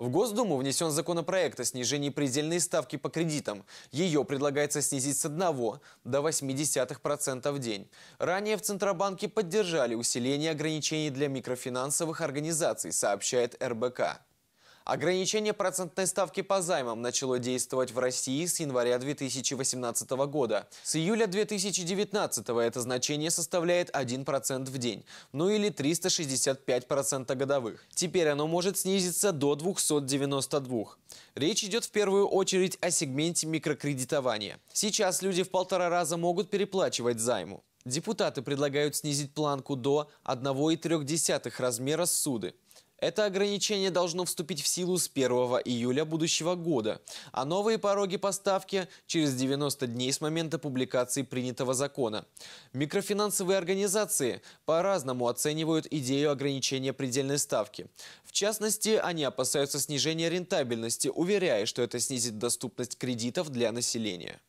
В Госдуму внесен законопроект о снижении предельной ставки по кредитам. Ее предлагается снизить с 1 до 0,8% в день. Ранее в Центробанке поддержали усиление ограничений для микрофинансовых организаций, сообщает РБК. Ограничение процентной ставки по займам начало действовать в России с января 2018 года. С июля 2019 это значение составляет 1% в день, ну или 365% годовых. Теперь оно может снизиться до 292. Речь идет в первую очередь о сегменте микрокредитования. Сейчас люди в полтора раза могут переплачивать займу. Депутаты предлагают снизить планку до 1,3 размера суды. Это ограничение должно вступить в силу с 1 июля будущего года, а новые пороги поставки – через 90 дней с момента публикации принятого закона. Микрофинансовые организации по-разному оценивают идею ограничения предельной ставки. В частности, они опасаются снижения рентабельности, уверяя, что это снизит доступность кредитов для населения.